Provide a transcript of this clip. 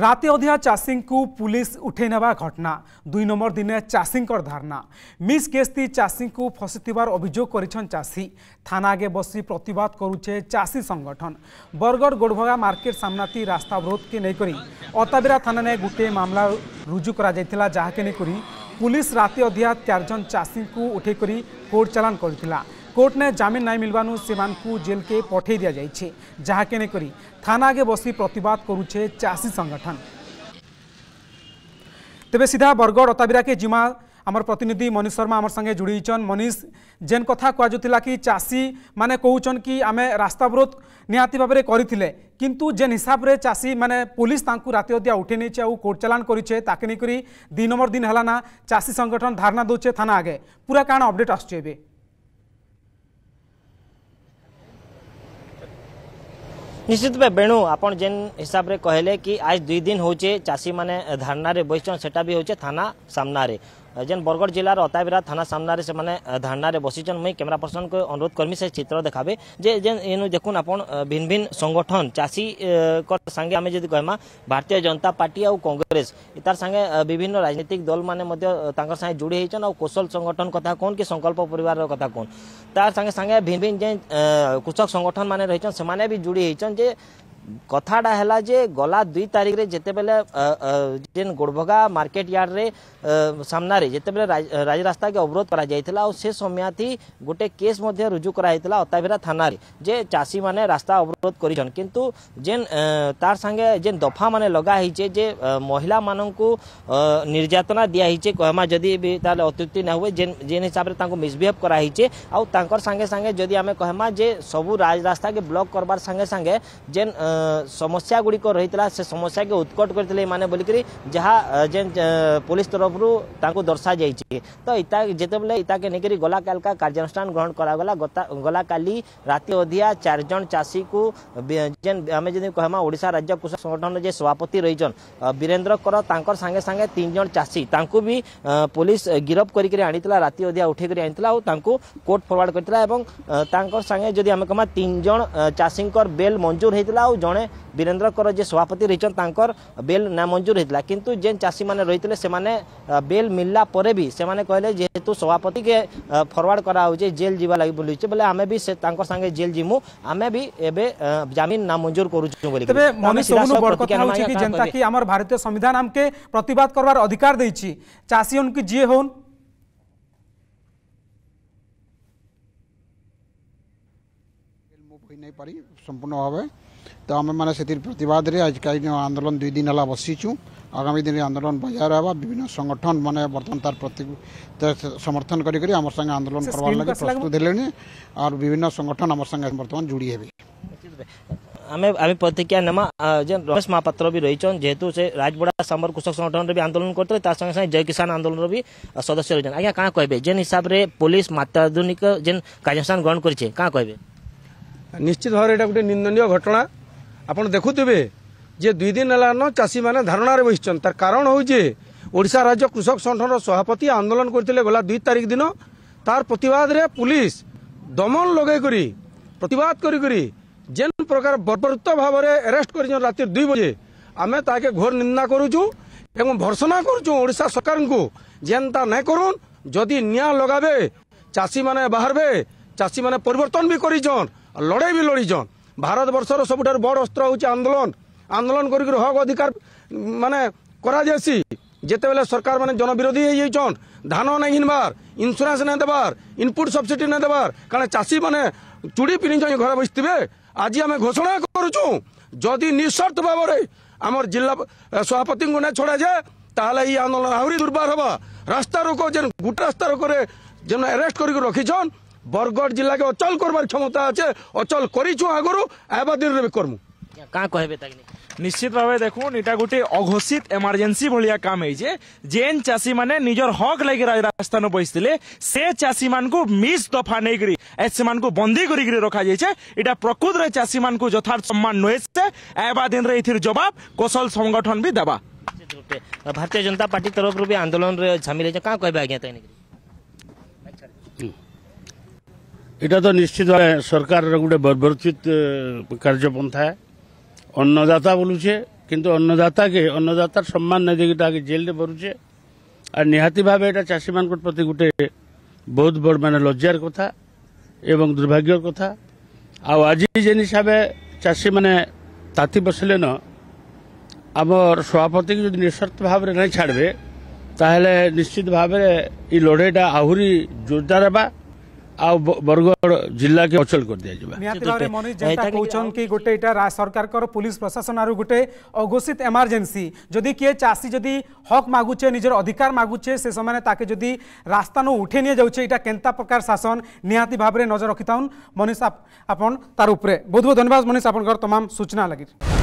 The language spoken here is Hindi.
ରାତି ଅଧୀଆ ଚାଷୀଙ୍କୁ ପୁଲିସ ଉଠେଇ ନେବା ଘଟଣା ଦୁଇ ନମ୍ବର ଦିନେ ଚାଷୀଙ୍କର ଧାରଣା ମିସ୍ କେସ୍ତି ଚାଷୀଙ୍କୁ ଫସିଥିବାର ଅଭିଯୋଗ କରିଛନ୍ତି ଚାଷୀ ଥାନା ଆଗେ ବସି ପ୍ରତିବାଦ କରୁଛେ ଚାଷୀ ସଂଗଠନ ବରଗଡ଼ ଗୋଡ଼ଭଗା ମାର୍କେଟ ସାମ୍ନାତି ରାସ୍ତା ଅବରୋଧକେ ନେଇକରି ଅତାବିରା ଥାନାରେ ଗୋଟିଏ ମାମଲା ରୁଜୁ କରାଯାଇଥିଲା ଯାହାକେ ନେଇକରି ପୁଲିସ ରାତି ଅଧୀଆ ଚାରିଜଣ ଚାଷୀଙ୍କୁ ଉଠେଇକରି କୋର୍ଟ ଚାଲାଣ କରିଥିଲା କୋର୍ଟନେ ଜାମିନ ନାହିଁ ମିଳିବାନୁ ସେମାନଙ୍କୁ ଜେଲ୍କେ ପଠାଇ ଦିଆଯାଇଛି ଯାହାକେ ନେଇକରି ଥାନା ଆଗେ ବସି ପ୍ରତିବାଦ କରୁଛେ ଚାଷୀ ସଂଗଠନ ତେବେ ସିଧା ବରଗଡ଼ ଅତାବିରାକେ ଜିମା আমার প্রতিনিধি মনীষ শর্মা আমার সঙ্গে জুড়িছেন মনীষ যেন কথা কুয়া কি চাষী মানে কৌচন কি আমি রাস্তা অবরোধ নিহতি ভাবে করে কিন্তু যেন হিসাবে চাষী মানে পুলিশ তাঁকু রাতে অধিয়া উঠে নিয়েছে আউ কোর্ট চালাণ করেছে তাকে নিয়ে দুই নম্বর দিন হল না চাষী সংগঠন ধারণা দৌছে থানা আগে পুরা কাণ অপডেট আসছে এবার ନିଶ୍ଚିତ ଭାବେ ବେଣୁ ଆପଣ ଯେନ୍ ହିସାବରେ କହିଲେ କି ଆଜି ଦୁଇ ଦିନ ହଉଛେ ଚାଷୀମାନେ ଧାରଣାରେ ବସିଛନ୍ ସେଟା ବି ହଉଛେ ଥାନା ସାମ୍ନାରେ जेन बरगड़ जिलार अताबिरा थाना सामने से धारणा बसीचन मुई कैमेरा पर्सन को अनुरोध कर्मी से चित्र देखाबे जे जेन इन देखुन आप भिन्न भिन्न संगठन चाषी संगे आम जब कहमा भारतीय जनता पार्टी आउ कांग्रेस तार संगे विभिन्न राजनीतिक दल मैंने संगे जोड़ी होईन और कौशल संगठन कथा कौन कि संकल्प पर कथ कौन तार संगे संगे भिन्न भिन्न जे कृषक संगठन मान रही से भी जोड़ी होईन जे कथाटा है जे गला दुई तारीख रे जितेबले जेन गोड़भगा मार्केट यार्ड रे जिते जितेबले राजरास्ता के अवरोध कर समय थी गोटे केस मध्ये रुजु करा जाइथिला अताभिरा थाना जे चाषी मैंने रास्ता अवरोध करिसन किंतु जेन तार संगे जेन दफा मान लगा जे महिला माननकू निर्यातना दिहे हिचे कहमा जदी अत्युक्ति न हुए जेन हिसाब से मिसबिहेव करा हिचे और तांकर संगे संगे कहमा जे सबू राजरास्ता के ब्लक करबार संगे संगे जेन आ, समस्या गुड़िक रही से समस्या के उत्कट करते मैंने जहाँ जेन पुलिस तरफ दर्शा जा तो इता जिते इताके नहीं गला कालका कार्यानुषान ग्रहण करागला गला काली रात अधिया चार जन चाषी को जेन आम जी कहमा ओडा राज्य कृषक संगठन जे सभापति रही वीरेन्द्र कर तांकर सांगे सांगे तीन जन चाषी तांकू भी पुलिस गिरफ कर आनीला अधिया उठे आनीला कोर्ट फरवर्ड करता और आम कहमा तीन जन चाषी बेल मंजूर होता ଜଣେ ବୀରେନ୍ଦ୍ରଙ୍କର ଯେ ସଭାପତି ରହିଛନ୍ତି ତାଙ୍କର ବେଲ୍ ନାମଞ୍ଜୁର ହୋଇଥିଲା କିନ୍ତୁ ଯେନ୍ ଚାଷୀମାନେ ରହିଥିଲେ ସେମାନେ ବେଲ୍ ମିଳିଲା ପରେ ବି ସେମାନେ କହିଲେ ଯେହେତୁ ସଭାପତିକେ ଫରୱାର୍ଡ କରାହେଉଛି ଜେଲ୍ ଯିବା ଲାଗି ବୁଲୁଛି ବୋଲେ ଆମେ ବି ସେ ତାଙ୍କ ସାଙ୍ଗେ ଜେଲ୍ ଯିମୁ ଆମେ ବି ଏବେ ଜାମିନ ନାମଞ୍ଜୁର କରୁଛୁ ବୋଲି ତେବେ ମନୀଷ ସବୁଠୁ ବଡ଼ କଥା ହେଉଛି କି ଯେନ୍ତା କି ଆମର ଭାରତୀୟ ସମ୍ବିଧାନ ଆମକେ ପ୍ରତିବାଦ କରବାର ଅଧିକାର ଦେଇଛି ଚାଷୀ ହଉନ୍ କି ଯିଏ ହଉନ୍ नहीं पारी संपूर्ण भाव তো ଆମେ ସେଥିର ପ୍ରତିବାଦରେ ଆଜି କାହିଁକି ଆନ୍ଦୋଳନ ଦୁଇ ଦିନ ହେଲା ବସିଛୁ ଆଗାମୀ ଦିନରେ ଆନ୍ଦୋଳନ ବଜାୟ ରହିବା ବିଭିନ୍ନ ସଂଗଠନ ମାନେ ବର୍ତ୍ତମାନ ତାର ପ୍ରତି ସମର୍ଥନ କରିକରି ଆମର ସାଙ୍ଗେ ଆନ୍ଦୋଳନ କରିବାର ଲାଗି ପ୍ରସ୍ତୁତ ହେଲେଣି ଆଉ ବିଭିନ୍ନ ସଂଗଠନ ଆମର ସାଙ୍ଗେ ବର୍ତ୍ତମାନ ଯୋଡ଼ି ହେବେ आम आम प्रतिक्रिया नमा जेन रमेश महापात्र भी रही जेहेतु से राजबड़ा सांबर कृषक संगठन भी आंदोलन करते संगे संगे जय किसान आंदोलन भी सदस्य रही आज्ञा क्या कहे जेन हिसाब से पुलिस मात्राधुनिक जेन कार्यानुष्ठान ग्रहण करें क्या कहे निश्चित भाव गोटे निंदन घटना ଆପଣ ଦେଖୁଥିବେ ଯେ ଦୁଇ ଦିନ ହେଲାନ ଚାଷୀମାନେ ଧାରଣାରେ ବସିଛନ୍ତି ତାର କାରଣ ହେଉଛି ଓଡ଼ିଶା ରାଜ୍ୟ କୃଷକ ସଂଗଠନର ସଭାପତି ଆନ୍ଦୋଳନ କରିଥିଲେ ଗଲା ଦୁଇ ତାରିଖ ଦିନ ତାର ପ୍ରତିବାଦରେ ପୁଲିସ ଦମନ ଲଗାଇକରି ପ୍ରତିବାଦ କରିକରି ଯେନ୍ ପ୍ରକାର ବର୍ବରତ୍ୱ ଭାବରେ ଆରେଷ୍ଟ କରିଛନ୍ତି ରାତି ଦୁଇ ବଜେ ଆମେ ତାହାକେ ଘୋର ନିନ୍ଦା କରୁଛୁ ଏବଂ ଭର୍ସନା କରୁଛୁ ଓଡ଼ିଶା ସରକାରଙ୍କୁ ଯେନ୍ତା ନାଇଁ କରୁନ୍ ଯଦି ନିଆଁ ଲଗାବେ ଚାଷୀମାନେ ବାହାରବେ ଚାଷୀମାନେ ପରିବର୍ତ୍ତନ ବି କରିଛନ୍ ଲଢ଼େଇ ବି ଲଢ଼ିଛନ୍ ଭାରତବର୍ଷର ସବୁଠାରୁ ବଡ଼ ଅସ୍ତ୍ର ହେଉଛି ଆନ୍ଦୋଳନ ଆନ୍ଦୋଳନ କରିକି ହକ୍ ଅଧିକାର ମାନେ କରାଯାଏସି ଯେତେବେଳେ ସରକାର ମାନେ ଜନବିରୋଧୀ ହେଇଯାଇଛନ୍ ଧାନ ନାଇଁ ଘିନବାର୍ ଇନ୍ସୁରାନ୍ସ ନାଇଁ ଦେବାର୍ ଇନପୁଟ ସବସିଡି ନାଇଁ ଦେବାର୍ କାରଣ ଚାଷୀମାନେ ଚୁଡ଼ି ପିନ୍ଧିଛନ୍ ଘରେ ବସିଥିବେ ଆଜି ଆମେ ଘୋଷଣା କରୁଛୁ ଯଦି ନିଃସର୍ତ୍ତ ଭାବରେ ଆମର ଜିଲ୍ଲା ସଭାପତିଙ୍କୁ ନାଇଁ ଛଡ଼ାଯାଏ ତାହେଲେ ଏଇ ଆନ୍ଦୋଳନ ଆହୁରି ଦୁର୍ବାର ହେବା ରାସ୍ତା ରୋକ ଯେନ୍ ଗୋଟେ ରାସ୍ତା ରୋକରେ ଯେନ୍ ଆରେଷ୍ଟ କରିକି ରଖିଛନ୍ বরগড় জেলাকে অচল করবার ক্ষমতা আছে অচল করেছু আগরু আবাদিনে বি করমু কাঁ কহবে তাকে নিশ্চিত ভাবে দেখুন এটা গোটে অঘোষিত এমার্জেন্সি ভা কাম হয়েছে যে চাষী মানে নিজের হক লাগি রাজস্থান বসিলে সে চাষী মানুষ মিস দফা নেই সে বন্দী করি রখা যাইছে এটা প্রকৃতরে চাষী মানুষ যথার্থ সম্মান নুহেছে এবা দিনে এর জবাব কৌশল সংগঠন বি দেবা ভারতীয় জনতা পার্টি তরফ আন্দোলন ঝামিলে কাঁ কহবে আজ্ঞা তাই এটা তো নিশ্চিত ভাবে সরকারের গোটে বর্বরচিত কার্যপন্থা অন্নদাতা বলুছে কিন্তু অন্নদাতাকে অন্নদাতার সম্মান না দিয়ে তাকে জেলে ভরুছে আর নিহাতি ভাবে এটা চাষী মান প্রতি গোটে বহু বড় মানে লজ্জার কথা এবং দুর্ভাগ্যর কথা যে হিসাবে চাষী মানে তাঁতি বসলে ন আমার সভাপতি যদি নিঃস্বার্থ ভাবে ନାଇଁ ছাড়বে তাহলে নিশ্চিত ভাবে এই লড়াইটা ଆହୁରି জোরদার ହେବା ଆଉ ବରଗଡ଼ ଜିଲ୍ଲାକେ ଅଚଳ କରିଦିଆଯିବ ନିହାତି ଭାବରେ ମନୋଜ ଯେନ୍ତା କହୁଛନ୍ତି ଗୋଟେ ଏଇଟା ସରକାରଙ୍କର ପୋଲିସ ପ୍ରଶାସନରୁ ଗୋଟେ ଅଘୋଷିତ ଏମର୍ଜେନ୍ସି ଯଦି କିଏ ଚାଷୀ ଯଦି ହକ୍ ମାଗୁଛେ ନିଜର ଅଧିକାର ମାଗୁଛେ ସେ ସେମାନେ ତାକେ ଯଦି ରାସ୍ତାନୁ ଉଠେଇ ନିଆଯାଉଛେ ଏଇଟା କେନ୍ତା ପ୍ରକାର ଶାସନ ନିହାତି ଭାବରେ ନଜର ରଖିଥାଉନ୍ ମନୀଷ ଆପଣ ତାର ଉପରେ ବହୁତ ବହୁତ ଧନ୍ୟବାଦ ମନୀଷ ଆପଣଙ୍କର ତମାମ ସୂଚନା ଲାଗି